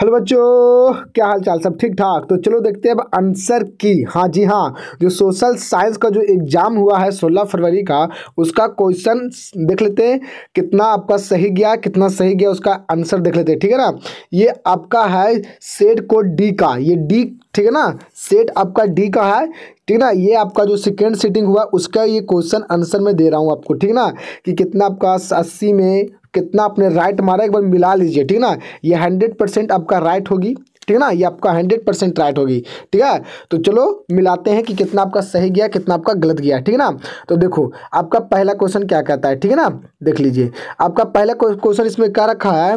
hello बच्चों क्या हाल चाल सब ठीक ठाक तो चलो देखते हैं अब आंसर की हाँ जी हाँ जो सोशल साइंस का जो एग्ज़ाम हुआ है 16 फरवरी का उसका क्वेश्चन देख लेते हैं कितना आपका सही गया कितना सही गया उसका आंसर देख लेते हैं ठीक है ना ये आपका है सेट कोड डी का ये डी ठीक है ना सेट आपका डी का है ठीक ना ये आपका जो सेकेंड सीटिंग हुआ उसका ये क्वेश्चन आंसर मैं दे रहा हूँ आपको ठीक ना कि कितना आपका अस्सी में कितना आपने राइट मारा एक बार मिला लीजिए ठीक ना ये हंड्रेड परसेंट आपका राइट होगी ठीक ना ये आपका हंड्रेड परसेंट राइट होगी ठीक है तो चलो मिलाते हैं कि कितना आपका सही गया कितना आपका गलत गया ठीक ना तो देखो आपका पहला क्वेश्चन क्या कहता है ठीक है ना देख लीजिए आपका पहला क्वेश्चन इसमें क्या रखा है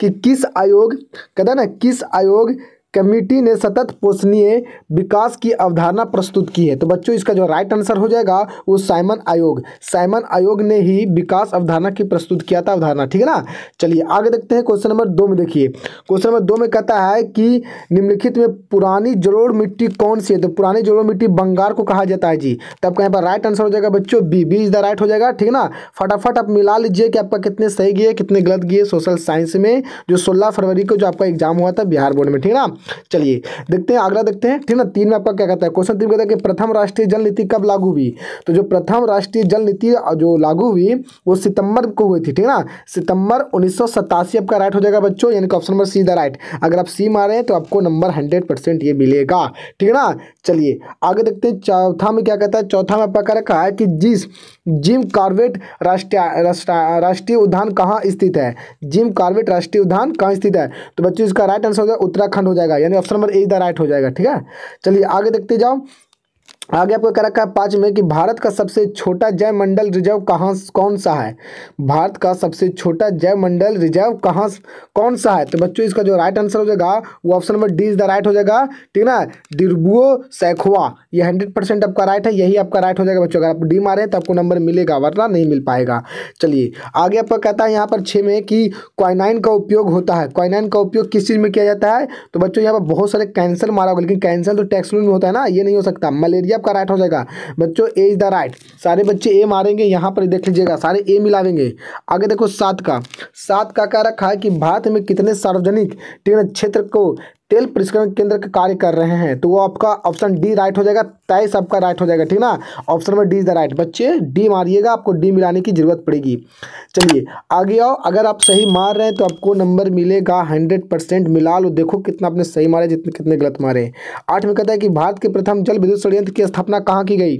कि किस आयोग कहता है ना किस आयोग कमिटी ने सतत पोषणीय विकास की अवधारणा प्रस्तुत की है तो बच्चों इसका जो राइट आंसर हो जाएगा वो साइमन आयोग साइमन आयोग ने ही विकास अवधारणा की प्रस्तुत किया था अवधारणा ठीक है ना चलिए आगे देखते हैं क्वेश्चन नंबर दो में देखिए क्वेश्चन नंबर दो में कहता है कि निम्नलिखित में पुरानी जलोड़ मिट्टी कौन सी है तो पुरानी जलोड़ मिट्टी बंगार को कहा जाता है जी तो आपका यहाँ पर राइट आंसर हो जाएगा बच्चों B B is the right हो जाएगा ठीक है ना फटाफट आप मिला लीजिए कि आपका कितने सही गए कितने गलत गए सोशल साइंस में जो सोलह फरवरी को जो आपका एग्जाम हुआ था बिहार बोर्ड में ठीक है ना चलिए देखते हैं आगरा देखते हैं ठीक ना तीन में आपका क्या कहता है क्वेश्चन तीन कहता है कि प्रथम राष्ट्रीय जल नीति कब लागू हुई तो जो प्रथम राष्ट्रीय जल नीति जो लागू हुई वो सितंबर को हुई थी ठीक ना सितंबर उन्नीस आपका राइट हो जाएगा बच्चों यानी कि option number C the right अगर आप सी मारे हैं तो आपको नंबर हंड्रेड ये मिलेगा ठीक है ना चलिए आगे देखते हैं चौथा में क्या कहता है चौथा में आपका रखा है कि जिस जिम कार्बेट राष्ट्रीय राष्ट्रीय उद्यान कहाँ स्थित है जिम कार्बेट राष्ट्रीय उद्यान कहाँ स्थित है तो बच्चों इसका राइट आंसर हो जाएगा उत्तराखंड हो जाएगा जाएगा यानी ऑप्शन नंबर ए इधर राइट हो जाएगा ठीक है चलिए आगे देखते जाओ आगे आपको कह रखा है पाँच में कि भारत का सबसे छोटा जैव मंडल रिजर्व कहाँ कौन सा है भारत का सबसे छोटा जैव मंडल रिजर्व कहाँ कौन सा है तो बच्चों इसका जो राइट आंसर हो जाएगा वो option number D is the right हो जाएगा ठीक ना डिरबुओ सैखवा ये हंड्रेड परसेंट आपका राइट है यही आपका राइट हो जाएगा बच्चों अगर आप डी मारें तो आपको नंबर मिलेगा वरना नहीं मिल पाएगा चलिए आगे आपका कहता है यहाँ पर छः में कि क्वाइनाइन का उपयोग होता है क्वाइनाइन का उपयोग किस चीज़ में किया जाता है तो बच्चों यहाँ पर बहुत सारे कैंसर मारा होगा लेकिन कैंसर तो टैक्सलून में होता है ना ये नहीं हो सकता मलेरिया आपका राइट हो जाएगा बच्चों ए इज़ द राइट सारे बच्चे ए मारेंगे यहाँ पर देख लीजिएगा सारे ए मिलावेंगे आगे देखो सात का सात का क्या रखा है कि भारत में कितने सार्वजनिक क्षेत्र को तेल परिष्करण केंद्र का कार्य कर रहे हैं तो वो आपका ऑप्शन डी राइट हो जाएगा तेईस आपका राइट हो जाएगा ठीक ना ऑप्शन में डी इज द राइट बच्चे डी मारिएगा आपको डी मिलाने की जरूरत पड़ेगी चलिए आगे आओ अगर आप सही मार रहे हैं तो आपको नंबर मिलेगा हंड्रेड परसेंट मिला लो देखो कितना आपने सही मारे जितने कितने गलत मारे आठ में कहता है कि भारत के प्रथम जल विद्युत षडयंत्र की स्थापना कहाँ की गई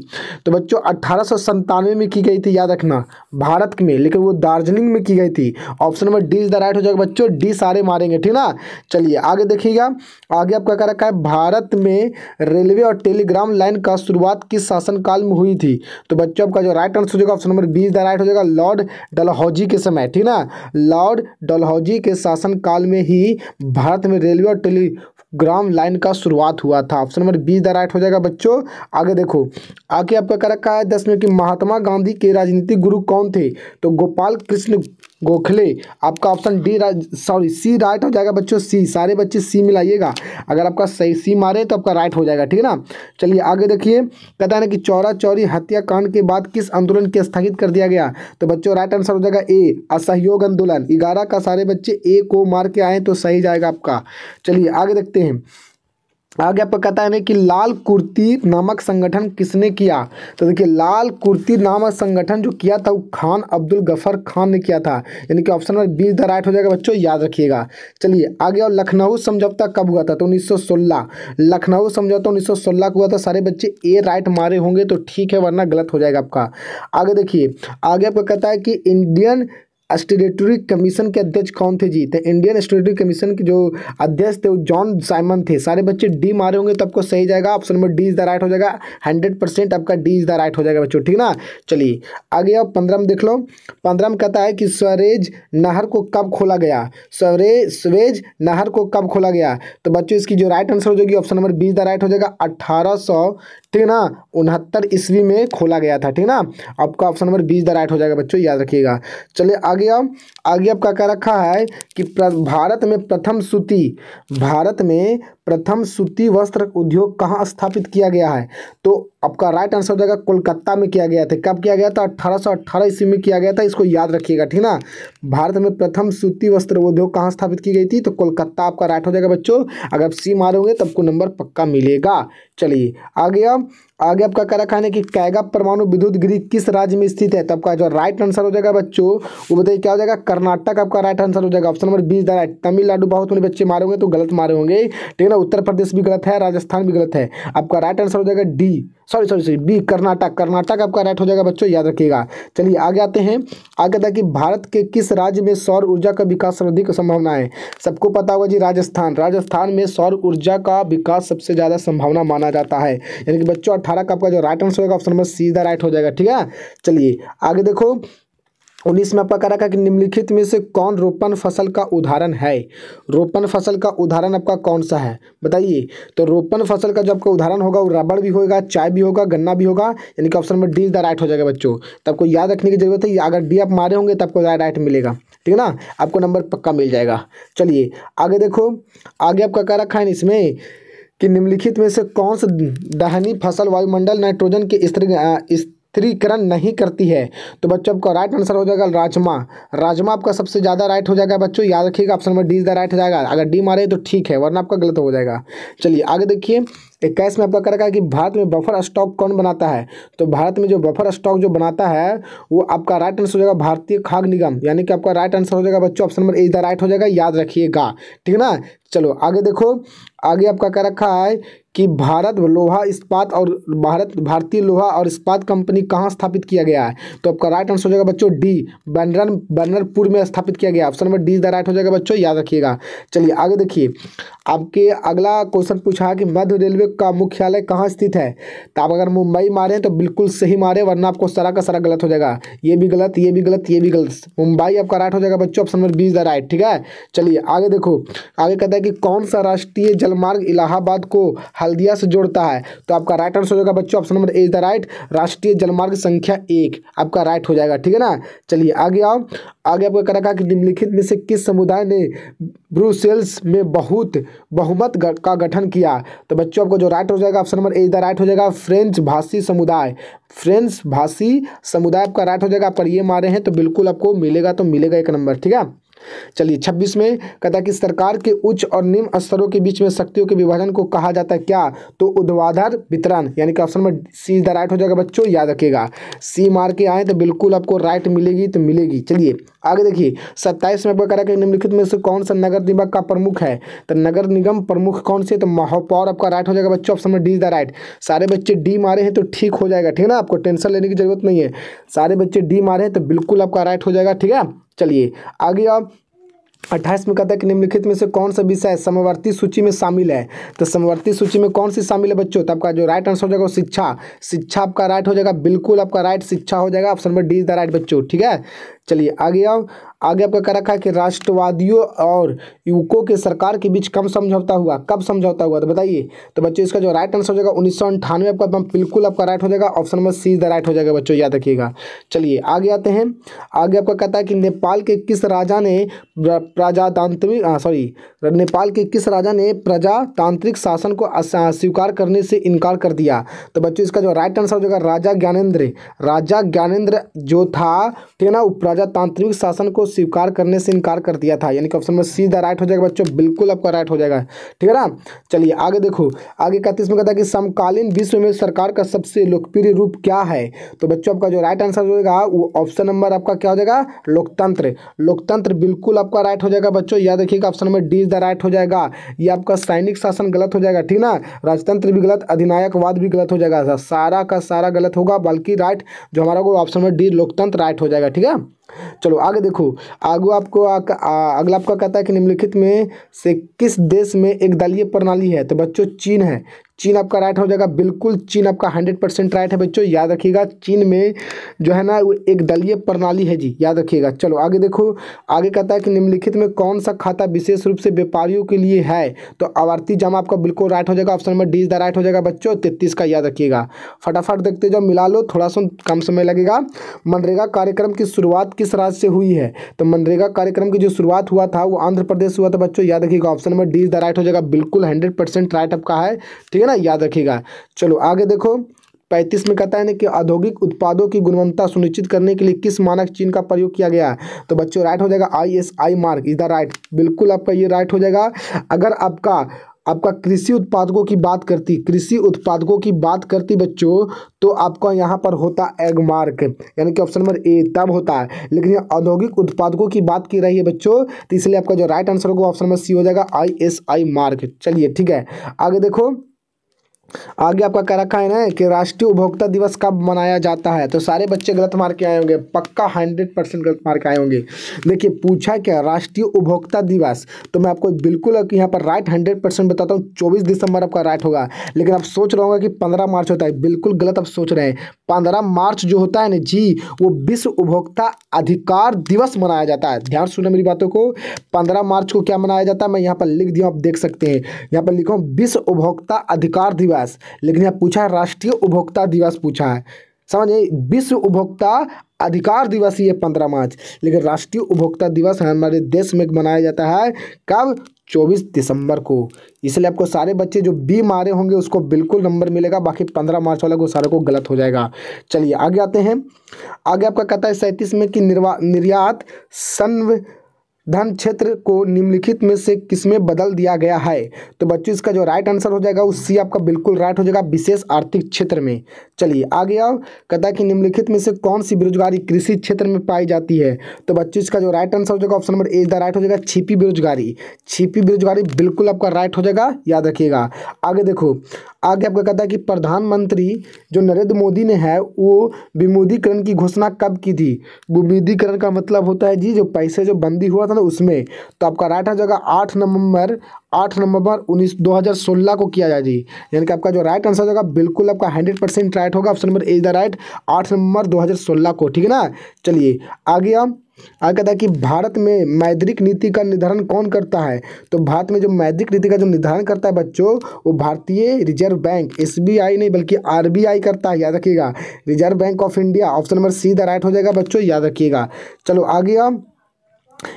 तो बच्चों अट्ठारह में की गई थी याद रखना भारत में लेकिन वो दार्जिलिंग में की गई थी option number D is the right हो जाएगा बच्चों डी सारे मारेंगे ठीक ना चलिए आगे देखिएगा आगे आपका कह रखा है भारत में रेलवे और टेलीग्राम लाइन का शुरुआत किस शासनकाल में हुई थी तो बच्चों आपका जो राइट आंसर हो जाएगा ऑप्शन नंबर बीस द राइट हो जाएगा लॉर्ड डलहौजी के समय ठीक ना लॉर्ड डलहौजी के शासनकाल में ही भारत में रेलवे और टेलीग्राम लाइन का शुरुआत हुआ था ऑप्शन नंबर बीस द राइट हो जाएगा बच्चों आगे देखो आगे आपका कह रखा है दस में कि महात्मा गांधी के राजनीतिक गुरु कौन थे तो गोपाल कृष्ण गोखले आपका option D right sorry C right हो जाएगा बच्चों सी सारे बच्चे सी मिलाइएगा अगर आपका सही सी मारे तो आपका राइट हो जाएगा ठीक है ना चलिए आगे देखिए कहता है ना कि चौरा चौरी हत्याकांड के बाद किस आंदोलन के स्थगित कर दिया गया तो बच्चों राइट आंसर हो जाएगा ए असहयोग आंदोलन ग्यारह का सारे बच्चे ए को मार के आए तो सही जाएगा आपका चलिए आगे देखते हैं आगे आपको कहता है कि लाल कुर्ती नामक संगठन किसने किया तो देखिए लाल कुर्ती नामक संगठन जो किया था वो खान अब्दुल गफर खान ने किया था यानी कि ऑप्शन नंबर बीस द राइट हो जाएगा बच्चों याद रखिएगा चलिए आगे और लखनऊ समझौता कब हुआ था तो 1916 लखनऊ समझौता 1916 को हुआ था सारे बच्चे ए राइट मारे होंगे तो ठीक है वरना गलत हो जाएगा आपका आगे देखिए आगे आपको कहता है कि इंडियन स्टेटरी कमीशन के अध्यक्ष कौन थे जी तो इंडियन स्टेटरी कमीशन के जो अध्यक्ष थे वो जॉन साइमन थे सारे बच्चे डी मारे होंगे तो आपको सही जाएगा option number D is the right हो जाएगा हंड्रेड परसेंट आपका डी इज द राइट हो जाएगा बच्चों ठीक ना चलिए आगे आप पंद्रह में देख लो पंद्रह में कहता है कि स्वरेज नहर को कब खोला गया स्वरे स्वेज नहर को कब खोला गया तो बच्चों इसकी जो राइट आंसर हो जाएगी option number B is the right हो जाएगा अट्ठारह ठीक ना उनहत्तर ईस्वी में खोला गया था ठीक ना आपका option number B is the right हो जाएगा बच्चों याद रखिएगा चलिए आगे आगे आगे आपका क्या क्या रखा है कि भारत में प्रथम सूती भारत में प्रथम सूती वस्त्र उद्योग कहाँ स्थापित किया गया है तो आपका राइट आंसर हो जाएगा कोलकाता में किया गया था कब किया गया था अट्ठारह सौ अट्ठारह ईस्वी में किया गया था इसको याद रखिएगा ठीक ना भारत में प्रथम सूती वस्त्र उद्योग कहाँ स्थापित की गई थी तो कोलकाता आपका राइट हो जाएगा बच्चों अगर आप सी मारोगे तब को नंबर पक्का मिलेगा चलिए आगे अब आगे आपका कह रखा है कि कैगा परमाणु विद्युत गृह किस राज्य में स्थित है तब तो का जो राइट आंसर हो जाएगा बच्चों वो बताइए क्या हो जाएगा कर्नाटक आपका राइट आंसर हो जाएगा ऑप्शन नंबर बीस द राइट तमिलनाडु बहुत मेरे बच्चे मारोगे तो गलत मारे होंगे ठीक है ना उत्तर प्रदेश भी गलत है राजस्थान भी गलत है आपका राइट आंसर हो जाएगा D sorry sorry sorry B Karnataka Karnataka आपका राइट हो जाएगा बच्चों याद रखिएगा चलिए आगे आते हैं आगे था कि भारत के किस राज्य में सौर ऊर्जा का विकास सर्वाधिक संभावना है सबको पता होगा जी राजस्थान राजस्थान में सौर ऊर्जा का विकास सबसे ज़्यादा संभावना माना जाता है यानी कि बच्चों अट्ठारह का आपका जो राइट आंसर होगा ऑप्शन नंबर सीधा राइट हो जाएगा ठीक है चलिए आगे देखो उन्नीस में आपका कह रखा है कि निम्नलिखित में से कौन रोपण फसल का उदाहरण है रोपण फसल का उदाहरण आपका कौन सा है बताइए तो रोपण फसल का जो आपका उदाहरण होगा वो रबड़ भी होगा चाय भी होगा गन्ना भी होगा यानी कि option number D the right हो जाएगा बच्चों तो आपको याद रखने की जरूरत है अगर डी आप मारे होंगे तो आपको राइट मिलेगा ठीक है ना आपको नंबर पक्का मिल जाएगा चलिए आगे देखो आगे आपका कह रखा है इसमें कि निम्नलिखित में से कौन सा दहनी फसल वायुमंडल नाइट्रोजन के स्त्री स्थिरीकरण नहीं करती है तो बच्चों आपका राइट आंसर हो जाएगा राजमा राजमा आपका सबसे ज़्यादा राइट हो जाएगा बच्चों याद रखिएगा option number D is the right हो जाएगा अगर डी मारे तो ठीक है वरना आपका गलत हो जाएगा चलिए आगे देखिए इक्कीस में आपका कह रखा है कि भारत में बफर स्टॉक कौन बनाता है तो भारत में जो बफर स्टॉक जो बनाता है वो आपका राइट आंसर हो जाएगा भारतीय खाद निगम यानी कि आपका राइट आंसर हो जाएगा बच्चों option number A is the right हो जाएगा याद रखिएगा ठीक है ना चलो आगे देखो आगे आपका कह रखा है कि भारत लोहा इस्पात और भारत भारतीय लोहा और इस्पात कंपनी कहाँ स्थापित किया गया है तो आपका राइट आंसर हो जाएगा बच्चों डी बनरन बनरपुर में स्थापित किया गया option number D is the right हो जाएगा बच्चों याद रखिएगा चलिए आगे देखिए आपके अगला क्वेश्चन पूछा है कि मध्य रेलवे का मुख्यालय कहाँ स्थित है तो आप अगर मुंबई मारे तो बिल्कुल सही मारे वरना आपको सारा का सारा गलत हो जाएगा ये भी गलत ये भी गलत ये भी गलत मुंबई आपका राइट हो जाएगा बच्चों option number B is the right ठीक है चलिए आगे देखो आगे कहता है कि कौन सा राष्ट्रीय जलमार्ग इलाहाबाद को हल्दिया से जोड़ता है तो आपका राइट आंसर हो जाएगा बच्चों option number A is the right राष्ट्रीय जलमार्ग संख्या एक आपका राइट हो जाएगा ठीक है ना चलिए आगे आओ आगे आपको कह रखा कि निम्नलिखित में से किस समुदाय ने ब्रूसेल्स में बहुत बहुमत का गठन किया तो बच्चों आपको जो राइट हो जाएगा option number A is the right हो जाएगा फ्रेंच भाषी समुदाय फ्रेंच भाषी समुदाय आपका राइट हो जाएगा आप पर ये मारे हैं तो बिल्कुल आपको मिलेगा तो मिलेगा एक नंबर ठीक है चलिए छब्बीस में कहता कि सरकार के उच्च और निम्न स्तरों के बीच में शक्तियों के विभाजन को कहा जाता है क्या तो उद्वाधर वितरण यानी कि option number C the right हो जाएगा बच्चों याद रखिएगा सी मार के आए तो बिल्कुल आपको राइट मिलेगी तो मिलेगी चलिए आगे देखिए सत्ताईस में आपका कह रहा है निम्नलिखित में से कौन सा नगर निगम का प्रमुख है तो नगर निगम प्रमुख कौन से तो महापौर आपका राइट हो जाएगा बच्चों option number D the right सारे बच्चे डी मारे हैं तो ठीक हो जाएगा ठीक है ना आपको टेंशन लेने की जरूरत नहीं है सारे बच्चे डी मारे हैं तो बिल्कुल आपका राइट हो जाएगा ठीक है चलिए आगे आप अट्ठाईस में कहता है कि निम्नलिखित में से कौन सा विषय समवर्ती सूची में शामिल है तो समवर्ती सूची में कौन सी शामिल है बच्चों तो आपका जो राइट आंसर हो जाएगा वो शिक्षा शिक्षा आपका राइट हो जाएगा बिल्कुल आपका राइट शिक्षा हो जाएगा option number D is the right बच्चों ठीक है चलिए आगे आओ आगे आपका कह रखा है कि राष्ट्रवादियों और युवकों के सरकार के बीच कम समझौता हुआ कब समझौता हुआ तो बताइए तो बच्चों इसका जो राइट आंसर हो जाएगा उन्नीस सौ अंठानवे आपका बिल्कुल आपका राइट हो जाएगा option number C the right हो जाएगा बच्चों याद रखिएगा चलिए आगे आते हैं आगे आपका कहता है कि नेपाल के किस राजा ने प्रजातांत्रिक सॉरी हाँ, नेपाल के किस राजा ने प्रजातांत्रिक शासन को हाँ, स्वीकार करने से इनकार कर दिया तो बच्चों इसका जो राइट आंसर हो जाएगा राजा ज्ञानेन्द्र राजा ज्ञानेन्द्र जो था ठीक है ना प्रजातांत्रिक शासन को स्वीकार करने से इनकार कर दिया था यानी कि option number C the right हो जाएगा बच्चों बिल्कुल आपका राइट हो जाएगा ठीक है ना चलिए आगे देखो आगे इकतीस में कहता है कि समकालीन विश्व में सरकार का सबसे लोकप्रिय रूप क्या है तो बच्चों आपका जो राइट आंसर होगा वो ऑप्शन नंबर आपका क्या हो जाएगा लोकतंत्र लोकतंत्र बिल्कुल आपका राइट हो जाएगा बच्चों याद रखिएगा option number D is the right हो जाएगा ये आपका सैनिक शासन गलत हो जाएगा ठीक ना राजतंत्र भी गलत अधिनायकवाद भी गलत हो जाएगा सारा का सारा गलत होगा बल्कि राइट जो हमारा ऑप्शन नंबर डी लोकतंत्र राइट हो जाएगा ठीक है चलो आगे देखो आगो आपको अगला आपका कहता है कि निम्नलिखित में से किस देश में एक दलीय प्रणाली है तो बच्चों चीन है चीन आपका राइट हो जाएगा बिल्कुल चीन आपका हंड्रेड परसेंट राइट है बच्चों याद रखिएगा चीन में जो है ना एक दलीय प्रणाली है जी याद रखिएगा चलो आगे देखो आगे कहता है कि निम्नलिखित में कौन सा खाता विशेष रूप से व्यापारियों के लिए है तो आवर्ती जमा आपका बिल्कुल राइट हो जाएगा option number D is the right हो जाएगा बच्चों तेतीस का याद रखिएगा फटाफट देखते जाओ मिला लो थोड़ा सा कम समय लगेगा मनरेगा कार्यक्रम की शुरुआत किस राज्य से हुई है तो मनरेगा कार्यक्रम की जो शुरुआत हुआ था वो आंध्र प्रदेश हुआ था बच्चों याद रखिएगा option number D is the right हो जाएगा बिल्कुल हंड्रेड परसेंट राइट आपका है ठीक ठीक है ना याद रखिएगा चलो आगे देखो पैंतीस में कहता है ना कि औद्योगिक उत्पादों की गुणवत्ता सुनिश्चित करने के लिए किस मानक चीन का प्रयोग किया गया है तो बच्चों राइट हो जाएगा I S I mark is the right बिल्कुल आपका ये राइट हो जाएगा अगर आपका आपका कृषि उत्पादकों की बात करती कृषि उत्पादकों की बात करती बच्चों तो आपका यहाँ पर होता एग मार्क यानी कि ऑप्शन नंबर ए तब होता है लेकिन औद्योगिक उत्पादकों की बात की रही है बच्चों तो इसलिए आपका जो राइट आंसर होगा ऑप्शन नंबर सी हो जाएगा आई एस आई मार्क चलिए ठीक है आगे देखो आगे आपका कह रखा है ना कि राष्ट्रीय उपभोक्ता दिवस कब मनाया जाता है तो सारे बच्चे गलत मार के आए होंगे पक्का हंड्रेड परसेंट गलत मार के आए होंगे देखिए पूछा क्या राष्ट्रीय उपभोक्ता दिवस तो मैं आपको बिल्कुल यहाँ पर राइट हंड्रेड परसेंट बताता हूँ चौबीस दिसंबर आपका राइट होगा लेकिन आप सोच रहे होंगे कि पंद्रह मार्च होता है बिल्कुल गलत आप सोच रहे हैं पंद्रह मार्च जो होता है ना जी वो विश्व उपभोक्ता अधिकार दिवस मनाया जाता है ध्यान सुनो मेरी बातों को पंद्रह मार्च को क्या मनाया जाता है मैं यहाँ पर लिख दिया आप देख सकते हैं यहाँ पर लिखा विश्व उपभोक्ता अधिकार दिवस दिवस लेकिन यहाँ पूछा राष्ट्रीय उपभोक्ता दिवस पूछा है समझिए विश्व उपभोक्ता अधिकार दिवस ही है पंद्रह मार्च लेकिन राष्ट्रीय उपभोक्ता दिवस हमारे देश में मनाया जाता है कब चौबीस दिसंबर को इसलिए आपको सारे बच्चे जो बी मारे होंगे उसको बिल्कुल नंबर मिलेगा बाकी पंद्रह मार्च वाले को सारे को गलत हो जाएगा चलिए आगे आते हैं आगे आपका कहता है सैंतीस में कि निर्वा निर्यात संव धन क्षेत्र को निम्नलिखित में से किसमें बदल दिया गया है तो बच्चों इसका जो राइट आंसर हो जाएगा उस सी आपका बिल्कुल राइट हो जाएगा विशेष आर्थिक क्षेत्र में चलिए आगे आओ कहता है कि निम्नलिखित में से कौन सी बेरोजगारी कृषि क्षेत्र में पाई जाती है तो बच्चों इसका जो राइट आंसर हो जाएगा option number A the right हो जाएगा छिपी बेरोजगारी छिपी बेरोजगारी बिल्कुल आपका राइट हो जाएगा याद रखिएगा आगे देखो आगे आपका कहता है कि प्रधानमंत्री जो नरेंद्र मोदी ने है वो विमुद्रीकरण की घोषणा कब की थी विमुद्रीकरण का मतलब होता है जी जो पैसे जो बंदी हुआ था मतलब ना उसमें तो आपका राइट आंसर होगा आठ नवंबर आठ नवंबर उन्नीस दो हज़ार सोलह को किया जाए जी यानी कि आपका जो राइट आंसर होगा बिल्कुल आपका हंड्रेड परसेंट राइट होगा option number is the right आठ नवंबर दो हज़ार सोलह को ठीक है ना चलिए आगे हम आगे कहता है कि भारत में मैद्रिक नीति का निर्धारण कौन करता है तो भारत में जो मैद्रिक नीति का जो निर्धारण करता है बच्चों वो भारतीय रिजर्व बैंक एसबीआई नहीं बल्कि आरबीआई करता है याद रखिएगा Reserve Bank of India option number C the right हो जाएगा बच्चों याद रखिएगा चलो आगे हम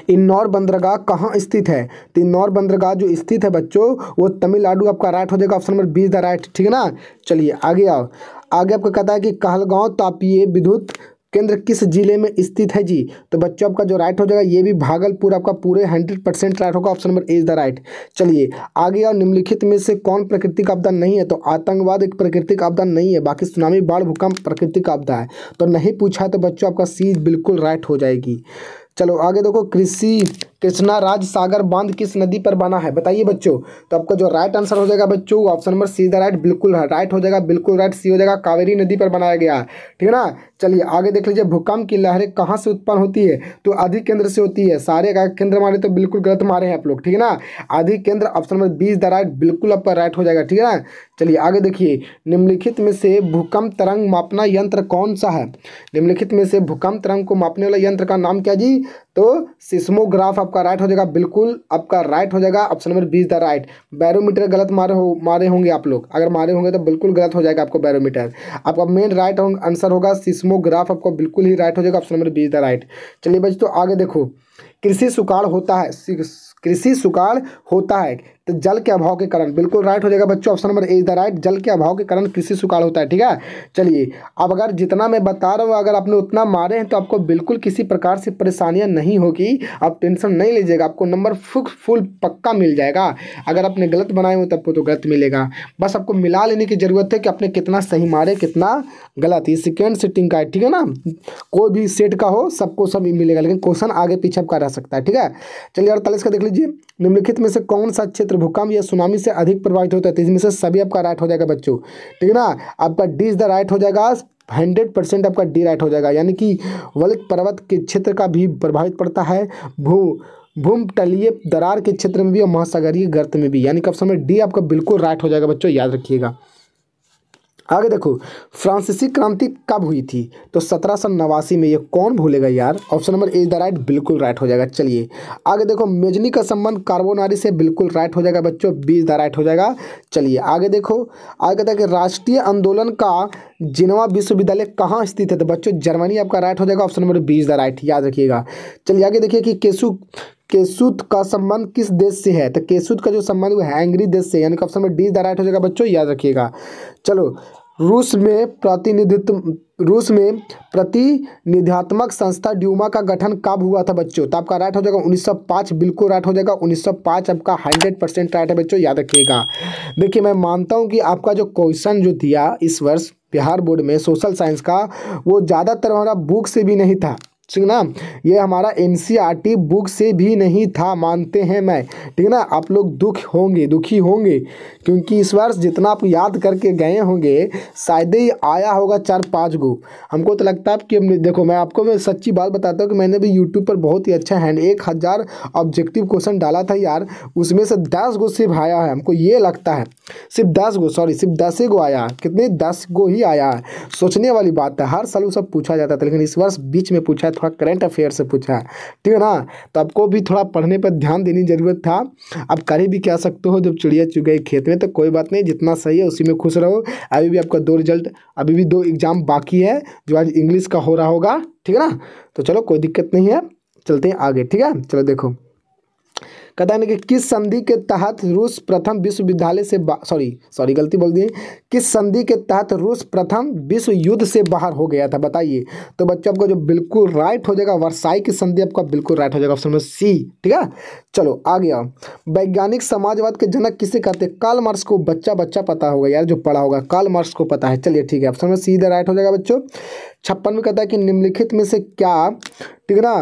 इन्नौर बंदरगाह कहाँ स्थित है तो इन्नौर बंदरगाह जो स्थित है बच्चों वो तमिलनाडु आपका राइट हो जाएगा ऑप्शन नंबर बीस द राइट ठीक है ना चलिए आगे आओ आगे आपका कहता है कि कहलगांव तापीय विद्युत केंद्र किस जिले में स्थित है जी तो बच्चों आपका जो राइट हो जाएगा ये भी भागलपुर आपका पूरे हंड्रेड परसेंट राइट होगा option number A is the right चलिए आगे और निम्नलिखित में से कौन प्राकृतिक आपदा नहीं है तो आतंकवाद एक प्राकृतिक आपदा नहीं है बाकी सुनामी बाढ़ भूकंप प्राकृतिक आपदा है तो नहीं पूछा तो बच्चों आपका सी बिल्कुल राइट हो जाएगी चलो आगे देखो कृषि कृष्णा राज सागर बांध किस नदी पर बना है बताइए बच्चों तो आपका जो राइट आंसर हो जाएगा बच्चों option number C the right बिल्कुल राइट हो जाएगा बिल्कुल राइट सी हो जाएगा कावेरी नदी पर बनाया गया है ठीक है ना चलिए आगे देख लीजिए भूकंप की लहरें कहाँ से उत्पन्न होती है तो अधिक केंद्र से होती है सारे का केंद्र मारे तो बिल्कुल गलत मारे हैं आप लोग ठीक है ना अधिक केंद्र ऑप्शन नंबर बीस द राइट बिल्कुल आपका राइट हो जाएगा ठीक है ना चलिए आगे देखिए निम्नलिखित में से भूकंप तरंग मापना यंत्र कौन सा है निम्नलिखित में से भूकंप तरंग को मापने वाला यंत्र का नाम क्या जी तो सिस्मोग्राफ आपका राइट हो जाएगा बिल्कुल आपका राइट हो जाएगा ऑप्शन नंबर बीस द राइट बैरोमीटर गलत मारे हो मारे होंगे आप लोग अगर मारे होंगे तो बिल्कुल गलत हो जाएगा आपको बैरोमीटर आपका मेन राइट आंसर होगा सिस्मोग्राफ आपको बिल्कुल ही राइट हो जाएगा ऑप्शन नंबर बीस द राइट चलिए बच्चों तो आगे देखो कृषि सुकाड़ होता है कृषि सुकाड़ होता है तो जल के अभाव के कारण बिल्कुल राइट हो जाएगा बच्चों option number A is the right जल के अभाव के कारण कृषि सुखाड़ होता है ठीक है चलिए अब अगर जितना मैं बता रहा हूँ अगर आपने उतना मारे हैं तो आपको बिल्कुल किसी प्रकार से परेशानियाँ नहीं होगी आप टेंशन नहीं लीजिएगा आपको नंबर फुक फुल पक्का मिल जाएगा अगर आपने गलत बनाए हो आपको तो गलत मिलेगा बस आपको मिला लेने की ज़रूरत है कि आपने कितना सही मारे कितना गलत ये सिकेंड सेटिंग का है ठीक है ना कोई भी सेट का हो सबको सब मिलेगा लेकिन क्वेश्चन आगे पीछे आपका रह सकता है ठीक है चलिए अड़तालीस का देख लीजिए निम्नलिखित में से कौन सा क्षेत्र क्षेत्र भूकंप या सुनामी से अधिक प्रभावित होता है तो इसमें से सभी आपका राइट हो जाएगा बच्चों ठीक है ना आपका डी इज द राइट हो जाएगा हंड्रेड परसेंट आपका डी राइट हो जाएगा यानी कि वलित पर्वत के क्षेत्र का भी प्रभावित पड़ता है भू भूम भूमतलीय दरार के क्षेत्र में भी और महासागरीय गर्त में भी यानी कि ऑप्शन में डी आपका बिल्कुल राइट हो जाएगा बच्चों याद रखिएगा आगे देखो फ्रांसीसी क्रांति कब हुई थी तो सत्रह सौ नवासी में ये कौन भूलेगा यार option number is the right बिल्कुल राइट हो जाएगा चलिए आगे देखो मेजनी का संबंध कार्बोनारी से बिल्कुल राइट हो जाएगा बच्चों बी द राइट हो जाएगा चलिए आगे देखो आगे कहता है कि राष्ट्रीय आंदोलन का जिनवा विश्वविद्यालय कहाँ स्थित है तो बच्चों जर्मनी आपका राइट हो जाएगा option number B the right याद रखिएगा चलिए आगे देखिए कि केशु केसुत का संबंध किस देश से है तो केसुत का जो संबंध वो हैंगरी देश से यानी ऑप्शन में डी द राइट हो जाएगा बच्चों याद रखिएगा चलो रूस में प्रतिनिधित्व रूस में प्रतिनिध्यात्मक संस्था ड्यूमा का गठन कब हुआ था बच्चों तो आपका राइट हो जाएगा 1905 बिल्कुल राइट हो जाएगा 1905 आपका 100 परसेंट राइट है बच्चों याद रखिएगा देखिए मैं मानता हूँ कि आपका जो क्वेश्चन जो दिया इस वर्ष बिहार बोर्ड में सोशल साइंस का वो ज़्यादातर हमारा बुक से भी नहीं था ठीक ना ये हमारा एन बुक e से भी नहीं था मानते हैं मैं ठीक ना आप लोग दुख होंगे दुखी होंगे क्योंकि इस वर्ष जितना आप याद करके गए होंगे शायद ही आया होगा चार पाँच गो हमको तो लगता है कि हमने देखो मैं आपको मैं सच्ची बात बताता हूँ कि मैंने भी यूट्यूब पर बहुत ही अच्छा हैंड एक हज़ार ऑब्जेक्टिव क्वेश्चन डाला था यार उसमें से दस गो सिर्फ आया है हमको ये लगता है सिर्फ दस गो सॉरी सिर्फ दस ही गो आया है कितने दस गो ही आया है सोचने वाली बात है हर साल वो सब पूछा जाता था लेकिन इस वर्ष बीच में पूछा थोड़ा करेंट अफेयर से पूछा है ठीक है ना तो आपको भी थोड़ा पढ़ने पर ध्यान देने की ज़रूरत था आप कहीं भी कह सकते हो जब चिड़िया चुग गई खेत में तो कोई बात नहीं जितना सही है उसी में खुश रहो अभी भी आपका दो रिजल्ट अभी भी दो एग्ज़ाम बाकी है जो आज इंग्लिश का हो रहा होगा ठीक है ना तो चलो कोई दिक्कत नहीं है चलते हैं आगे ठीक है चलो देखो कहता है कि किस संधि के तहत रूस प्रथम विश्वविद्यालय से सॉरी सॉरी गलती बोल दिए किस संधि के तहत रूस प्रथम विश्व युद्ध से बाहर हो गया था बताइए तो बच्चों आपका जो बिल्कुल राइट हो जाएगा वर्षाई की संधि आपका बिल्कुल राइट हो जाएगा ऑप्शन नंबर सी ठीक है चलो आ गया वैज्ञानिक समाजवाद के जनक किसे कहते हैं काल मार्क्स को बच्चा बच्चा पता होगा यार जो पढ़ा होगा काल मार्क्स को पता है चलिए ठीक है ऑप्शन नंबर सी इधर राइट हो जाएगा बच्चों छप्पन में कहता है कि निम्नलिखित में से क्या ठीक है ना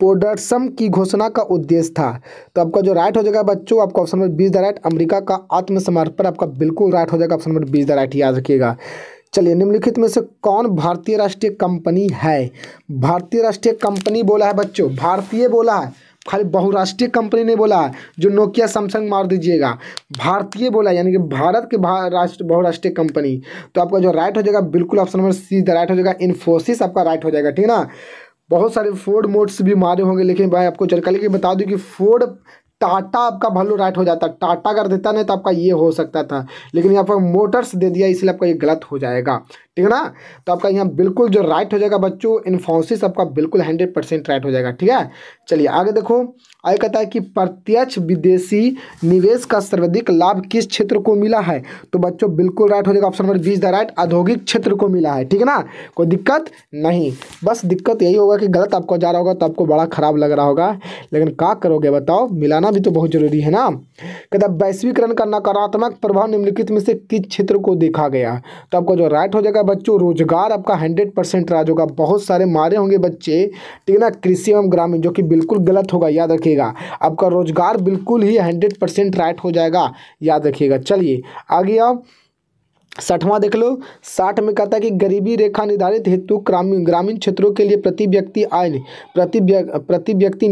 पोडर्सम की घोषणा का उद्देश्य था तो आपका जो राइट हो जाएगा बच्चों आपका ऑप्शन नंबर बीस द राइट अमेरिका का आत्मसमर्पण आपका बिल्कुल राइट हो जाएगा ऑप्शन नंबर बीस द राइट याद रखिएगा चलिए निम्नलिखित में से कौन भारतीय राष्ट्रीय कंपनी है भारतीय राष्ट्रीय कंपनी बोला है बच्चों भारतीय बोला है खाली बहुराष्ट्रीय कंपनी ने बोला है जो नोकिया सैमसंग मार दीजिएगा भारतीय बोला यानी कि भारत के राष्ट्र बहुराष्ट्रीय कंपनी तो आपका जो राइट हो जाएगा बिल्कुल option number C the right हो जाएगा इन्फोसिस आपका राइट हो जाएगा ठीक है ना बहुत सारे फोर्ड मोड्स भी मारे होंगे लेकिन भाई आपको जानकारी के बता दूं कि फोर्ड टाटा आपका भल्लू राइट हो जाता टाटा कर देता नहीं तो आपका ये हो सकता था लेकिन यहाँ पर मोटर्स दे दिया इसलिए आपका ये गलत हो जाएगा ठीक है ना तो आपका यहाँ बिल्कुल जो राइट हो जाएगा बच्चों इन्फोसिस आपका बिल्कुल हंड्रेड परसेंट राइट हो जाएगा ठीक है चलिए आगे देखो आगे कहता है कि प्रत्यक्ष विदेशी निवेश का सर्वाधिक लाभ किस क्षेत्र को मिला है तो बच्चों बिल्कुल राइट हो जाएगा ऑप्शन नंबर बीस द राइट औद्योगिक क्षेत्र को मिला है ठीक है ना कोई दिक्कत नहीं बस दिक्कत यही होगा कि गलत आपको जा रहा होगा तो आपको बड़ा खराब लग रहा होगा लेकिन क्या करोगे बताओ मिलाना भी तो बहुत जरूरी है ना कहता वैश्वीकरण का नकारात्मक प्रभाव निम्नलिखित में से किस क्षेत्र को देखा गया तो आपको जो राइट हो जाएगा बच्चों रोजगार आपका हंड्रेड परसेंट राज होगा बहुत सारे मारे होंगे बच्चे ठीक है ना कृषि एवं ग्रामीण जो कि बिल्कुल गलत होगा याद रखिएगा आपका रोजगार बिल्कुल ही हंड्रेड परसेंट राइट हो जाएगा याद रखिएगा चलिए आगे आप साठवां देख लो साठ में कहता है कि गरीबी रेखा निर्धारित हेतु ग्रामीण ग्रामीण क्षेत्रों के लिए प्रति व्यक्ति आय प्रति प्रति व्यक्ति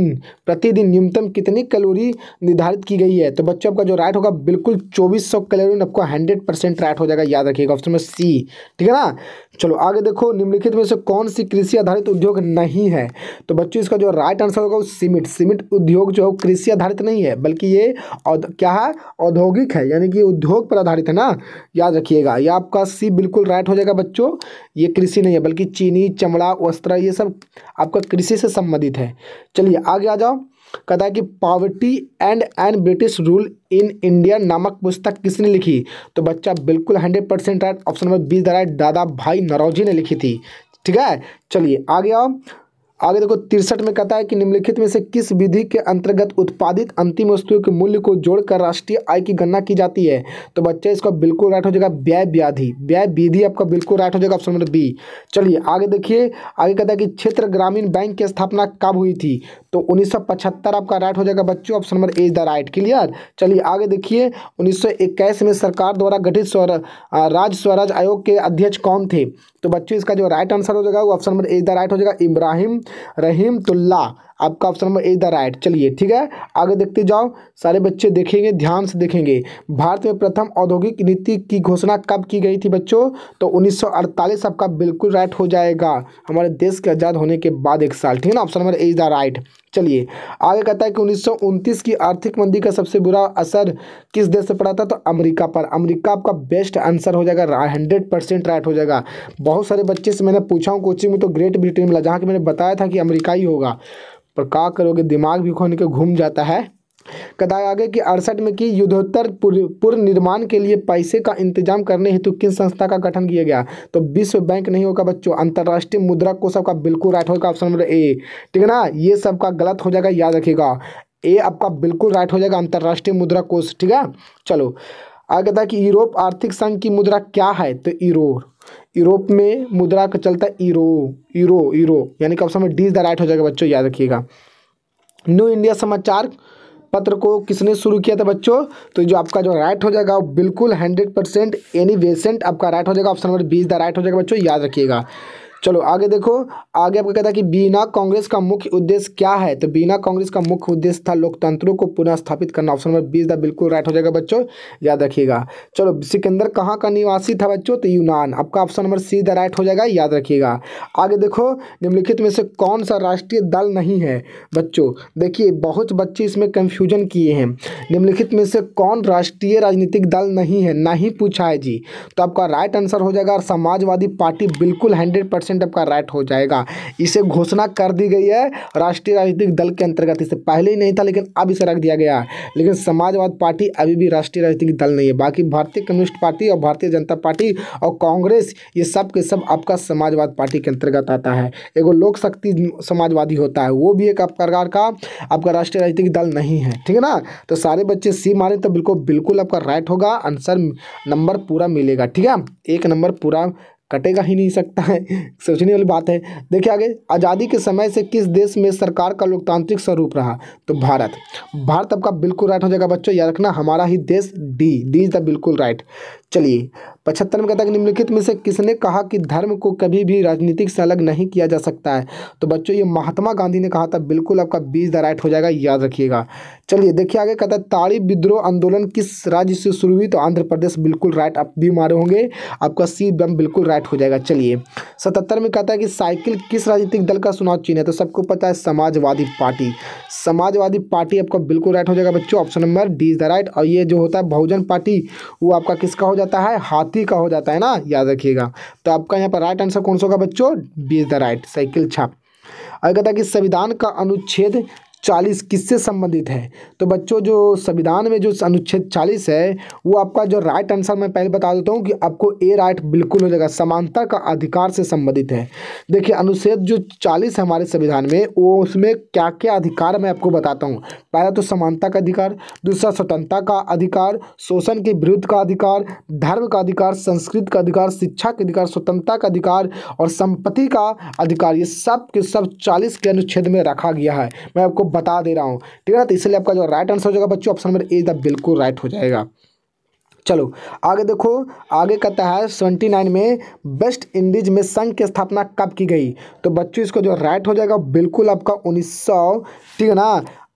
प्रतिदिन न्यूनतम कितनी कैलोरी निर्धारित की गई है तो बच्चों आपका जो राइट होगा बिल्कुल चौबीस सौ कैलोरी आपको हंड्रेड परसेंट राइट हो जाएगा याद रखिएगा ऑप्शन में सी ठीक है ना चलो आगे देखो निम्नलिखित में से कौन सी कृषि आधारित उद्योग नहीं है तो बच्चों इसका जो राइट आंसर होगा वो सीमेंट सीमेंट उद्योग जो है कृषि आधारित नहीं है बल्कि ये क्या है औद्योगिक है यानी कि उद्योग पर आधारित है ना याद रखिएगा है ये आपका सी बिल्कुल राइट हो जाएगा बच्चों ये कृषि नहीं है बल्कि चीनी चमड़ा वस्त्र ये सब आपका कृषि से संबंधित है चलिए आगे आ जाओ कहता है कि poverty and and British rule in India नामक पुस्तक किसने लिखी तो बच्चा बिल्कुल hundred percent right option number बीस राइट दादा भाई नरौजी ने लिखी थी ठीक है चलिए आगे आओ आगे देखो तिरसठ में कहता है कि निम्नलिखित में से किस विधि के अंतर्गत उत्पादित अंतिम वस्तुओं के मूल्य को जोड़कर राष्ट्रीय आय की गणना की जाती है तो बच्चे इसका बिल्कुल राइट हो जाएगा व्यय व्याधि व्यय विधि आपका बिल्कुल राइट हो जाएगा ऑप्शन नंबर बी चलिए आगे देखिए आगे कहता है कि क्षेत्र ग्रामीण बैंक की स्थापना कब हुई थी तो उन्नीस आपका राइट हो जाएगा बच्चों option number A is the right clear चलिए आगे देखिए उन्नीस में सरकार द्वारा गठित राज्य स्वराज आयोग के अध्यक्ष कौन थे तो बच्चों इसका जो राइट आंसर हो जाएगा वो option number A the right हो जाएगा इब्राहिम रहीम तुल्ला आपका option number A the right चलिए ठीक है आगे देखते जाओ सारे बच्चे देखेंगे ध्यान से देखेंगे भारत में प्रथम औद्योगिक नीति की घोषणा कब की गई थी बच्चों तो 1948 आपका बिल्कुल राइट हो जाएगा हमारे देश के आज़ाद होने के बाद एक साल ठीक है ना option number A is the right चलिए आगे कहता है कि उन्नीस की आर्थिक मंदी का सबसे बुरा असर किस देश से पड़ा था तो अमेरिका पर अमेरिका आपका बेस्ट आंसर हो जाएगा हंड्रेड परसेंट राइट हो जाएगा बहुत सारे बच्चे से मैंने पूछा हूँ कोचिंग में तो ग्रेट ब्रिटेन मिला जहाँ कि मैंने बताया था कि अमेरिका ही होगा पर का करोगे दिमाग भी खोने के घूम जाता है कदा आगे की अड़सठ में की युद्धोत्तर पुर निर्माण के लिए पैसे का इंतजाम करने हेतु किन संस्था का गठन किया गया तो विश्व बैंक नहीं होगा बच्चों अंतर्राष्ट्रीय मुद्रा को सबका बिल्कुल राइट होगा ऑप्शन नंबर ए ठीक है ना ये सबका गलत हो जाएगा याद रखिएगा ए आपका बिल्कुल राइट हो जाएगा अंतर्राष्ट्रीय मुद्रा कोष ठीक है चलो आगे था कि यूरोप आर्थिक संघ की मुद्रा क्या है तो यूरो यूरोप में मुद्रा का चलता है यूरो यूरो यूरो यानी कि ऑप्शन में डी द राइट हो जाएगा बच्चों याद रखिएगा न्यू इंडिया समाचार पत्र को किसने शुरू किया था बच्चों तो जो आपका जो राइट हो जाएगा बिल्कुल हंड्रेड परसेंट एनी वेसेंट आपका राइट हो जाएगा ऑप्शन नंबर बीस द राइट हो जाएगा बच्चों याद रखिएगा चलो आगे देखो आगे आपको कहता है कि बिना कांग्रेस का मुख्य उद्देश्य क्या है तो बिना कांग्रेस का मुख्य उद्देश्य था लोकतंत्रों को पुनः स्थापित करना ऑप्शन नंबर बीस दा बिल्कुल राइट हो जाएगा बच्चों याद रखिएगा चलो सिकंदर कहाँ का निवासी था बच्चों तो यूनान आपका option number C the right हो जाएगा याद रखिएगा आगे देखो निम्नलिखित में से कौन सा राष्ट्रीय दल नहीं है बच्चों देखिए बहुत बच्चे इसमें कन्फ्यूजन किए हैं निम्नलिखित में से कौन राष्ट्रीय राजनीतिक दल नहीं है ही पूछा है जी तो आपका राइट आंसर हो जाएगा समाजवादी पार्टी बिल्कुल हंड्रेड परसेंट आपका राइट हो जाएगा इसे घोषणा कर दी गई है राष्ट्रीय राजनीतिक दल के अंतर्गत इसे पहले ही नहीं था लेकिन अब इसे रख दिया गया लेकिन समाजवाद पार्टी अभी भी राष्ट्रीय राजनीतिक दल नहीं है बाकी भारतीय कम्युनिस्ट पार्टी और भारतीय जनता पार्टी और कांग्रेस ये सब के सब आपका समाजवाद पार्टी के अंतर्गत आता है एगो लोक शक्ति समाजवादी होता है वो भी एक प्रकार का आपका राष्ट्रीय राजनीतिक दल नहीं है ठीक है ना तो सारे बच्चे सी मारे तो बिल्कुल बिल्कुल आपका राइट होगा आंसर नंबर पूरा मिलेगा ठीक है एक नंबर पूरा कटेगा ही नहीं सकता है सोचने वाली बात है देखिए आगे आज़ादी के समय से किस देश में सरकार का लोकतांत्रिक स्वरूप रहा तो भारत भारत आपका बिल्कुल राइट हो जाएगा बच्चों याद रखना हमारा ही देश डी डी इज द बिल्कुल राइट चलिए पचहत्तर में कहता है कि निम्नलिखित में से किसने कहा कि धर्म को कभी भी राजनीतिक से अलग नहीं किया जा सकता है तो बच्चों ये महात्मा गांधी ने कहा था बिल्कुल आपका बीज द राइट हो जाएगा याद रखिएगा चलिए देखिए आगे कहता है ताड़ी विद्रोह आंदोलन किस राज्य से शुरू हुई तो आंध्र प्रदेश बिल्कुल राइट आप भी मारे होंगे आपका सी बम बिल्कुल राइट हो जाएगा चलिए सतहत्तर में कहता है कि साइकिल किस राजनीतिक दल का चुनाव चिन्ह है तो सबको पता है समाजवादी पार्टी समाजवादी पार्टी आपका बिल्कुल राइट हो जाएगा बच्चों option number D is the right और ये जो होता है बहुजन पार्टी वो आपका किसका हो जाता है हाथी का हो जाता है ना याद रखिएगा तो आपका यहाँ पर राइट आंसर कौन सा होगा बच्चों B is the right cycle छाप अगर कहता है कि संविधान का अनुच्छेद चालीस किससे संबंधित है तो बच्चों जो संविधान में जो अनुच्छेद चालीस है वो आपका जो राइट आंसर मैं पहले बता देता हूँ कि आपको ए राइट बिल्कुल हो जाएगा समानता का अधिकार से संबंधित है देखिए अनुच्छेद जो चालीस है हमारे संविधान में वो उसमें क्या क्या अधिकार मैं आपको बताता हूँ पहला तो समानता का अधिकार दूसरा स्वतंत्रता का अधिकार शोषण के विरुद्ध का अधिकार धर्म का अधिकार संस्कृत का अधिकार शिक्षा का अधिकार स्वतंत्रता का अधिकार और संपत्ति का अधिकार ये सब के सब चालीस के अनुच्छेद में रखा गया है मैं आपको बता दे रहा हूँ ठीक है ना तो इसलिए आपका जो राइट आंसर हो जाएगा बच्चों ऑप्शन नंबर ए द बिल्कुल राइट हो जाएगा चलो आगे देखो आगे कहता है सेवेंटी नाइन में वेस्ट इंडीज में संघ की स्थापना कब की गई तो बच्चों इसको जो राइट हो जाएगा बिल्कुल आपका उन्नीस सौ ठीक है ना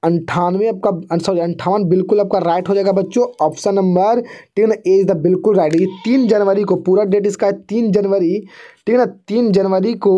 अंठानवे आपका सॉरी अंठावन बिल्कुल आपका राइट हो जाएगा बच्चों option number ten A is the बिल्कुल राइट ये तीन जनवरी को पूरा डेट इसका है तीन जनवरी ठीक है ना तीन जनवरी को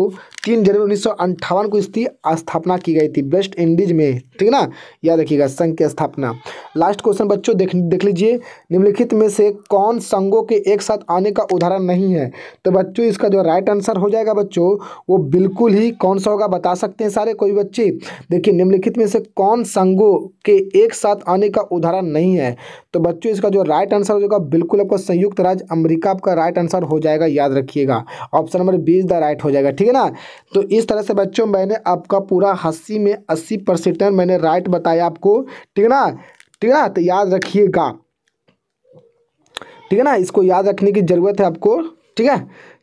तीन जनवरी उन्नीस को इसकी स्थापना की गई थी वेस्ट इंडीज में ठीक है ना याद रखिएगा संघ की स्थापना लास्ट क्वेश्चन बच्चों देख देख लीजिए निम्नलिखित में से कौन संघों के एक साथ आने का उदाहरण नहीं है तो बच्चों इसका जो राइट आंसर हो जाएगा बच्चों वो बिल्कुल ही कौन सा होगा बता सकते हैं सारे कोई बच्चे देखिए निम्नलिखित में से कौन संघों के एक साथ आने का उदाहरण नहीं है तो बच्चों इसका जो राइट आंसर हो जाएगा बिल्कुल आपका संयुक्त राज्य अमरीका आपका राइट आंसर हो जाएगा याद रखिएगा ऑप्शन ऑप्शन नंबर बीस द राइट हो जाएगा ठीक है ना तो इस तरह से बच्चों मैंने आपका पूरा हंसी में अस्सी परसेंट मैंने राइट बताया आपको ठीक है ना ठीक है ना तो याद रखिएगा ठीक है ना इसको याद रखने की ज़रूरत है आपको ठीक है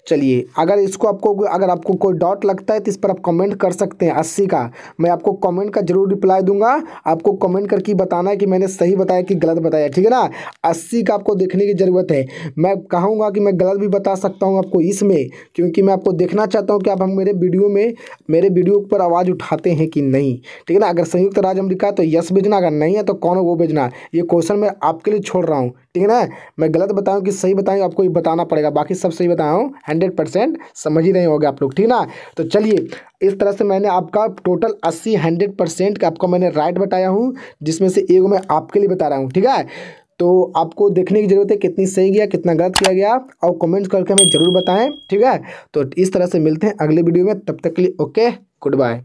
चलिए अगर इसको आपको अगर आपको कोई डाउट लगता है तो इस पर आप कमेंट कर सकते हैं अस्सी का मैं आपको कमेंट का जरूर रिप्लाई दूंगा आपको कमेंट करके बताना है कि मैंने सही बताया कि गलत बताया ठीक है ना अस्सी का आपको देखने की ज़रूरत है मैं कहूँगा कि मैं गलत भी बता सकता हूँ आपको इसमें क्योंकि मैं आपको देखना चाहता हूँ कि आप हम मेरे वीडियो में मेरे वीडियो पर आवाज़ उठाते हैं कि नहीं ठीक है ना अगर संयुक्त राज्य अमरीका है तो यस भेजना अगर नहीं है तो कौन वो भेजना ये क्वेश्चन मैं आपके लिए छोड़ रहा हूँ ठीक है ना मैं गलत बताऊँ कि सही बताऊँ आपको ये बताना पड़ेगा बाकी सब सही बताऊँ हंड्रेड परसेंट समझ ही रहे होंगे आप लोग ठीक ना तो चलिए इस तरह से मैंने आपका टोटल अस्सी हंड्रेड परसेंट का आपको मैंने राइट बताया हूँ जिसमें से एक मैं आपके लिए बता रहा हूँ ठीक है तो आपको देखने की जरूरत है कितनी सही गया कितना गलत किया गया और कमेंट्स करके हमें ज़रूर बताएं ठीक है तो इस तरह से मिलते हैं अगले वीडियो में तब तक के लिए ओके गुड बाय